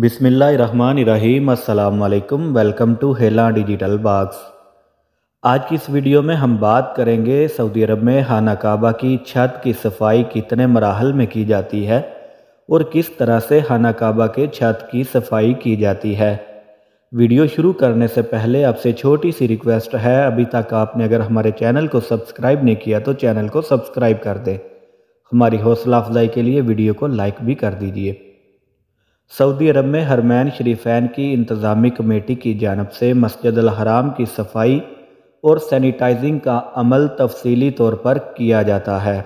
बिसमीम् अल्लाम welcome to हेला digital बाग्स आज की इस वीडियो में हम बात करेंगे सऊदी अरब में खाना काबा की छत की सफाई कितने मराहल में की जाती है और किस तरह से खाना काबा के छत की सफाई की जाती है वीडियो शुरू करने से पहले आपसे छोटी सी रिक्वेस्ट है अभी तक आपने अगर हमारे चैनल को सब्सक्राइब नहीं किया तो चैनल को सब्सक्राइब कर दें हमारी हौसला अफजाई के लिए वीडियो को लाइक भी कर दीजिए सऊदी अरब में हरमैन शरीफैन की इंतज़ामी कमेटी की जानब से मस्जिद हराम की सफाई और सैनिटाइजिंग का अमल तफसीली तौर पर किया जाता है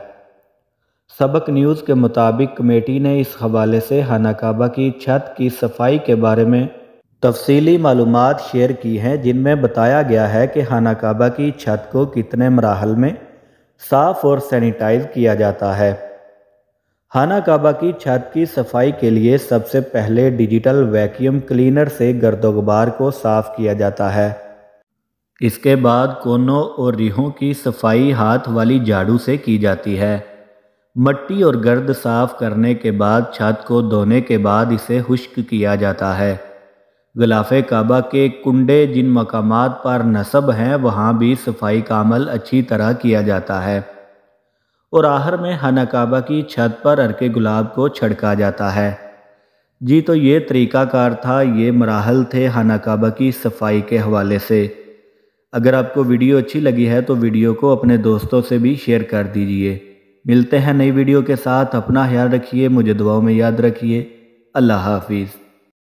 सबक न्यूज़ के मुताबिक कमेटी ने इस हवाले से हानाकाबा की छत की सफाई के बारे में तफसीली मालूम शेयर की हैं जिनमें बताया गया है कि हानाकाबा की छत को कितने मराहल में साफ़ और सैनिटाइज किया जाता है खाना काबा की छत की सफाई के लिए सबसे पहले डिजिटल वैक्यूम क्लीनर से गर्दोगबार को साफ किया जाता है इसके बाद कोनों और रिहों की सफाई हाथ वाली झाड़ू से की जाती है मट्टी और गर्द साफ करने के बाद छत को धोने के बाद इसे खुश्क किया जाता है गलाफे काबा के कुंडे जिन मकाम पर नस्ब हैं वहाँ भी सफाई का अमल अच्छी तरह किया जाता है और आहर में हनाकाबा की छत पर अरके गुलाब को छिड़का जाता है जी तो ये तरीकाकार था ये मराहल थे हनाकाबा की सफाई के हवाले से अगर आपको वीडियो अच्छी लगी है तो वीडियो को अपने दोस्तों से भी शेयर कर दीजिए मिलते हैं नई वीडियो के साथ अपना ख्याल रखिए मुझे दुआओं में याद रखिए अल्लाह हाफिज़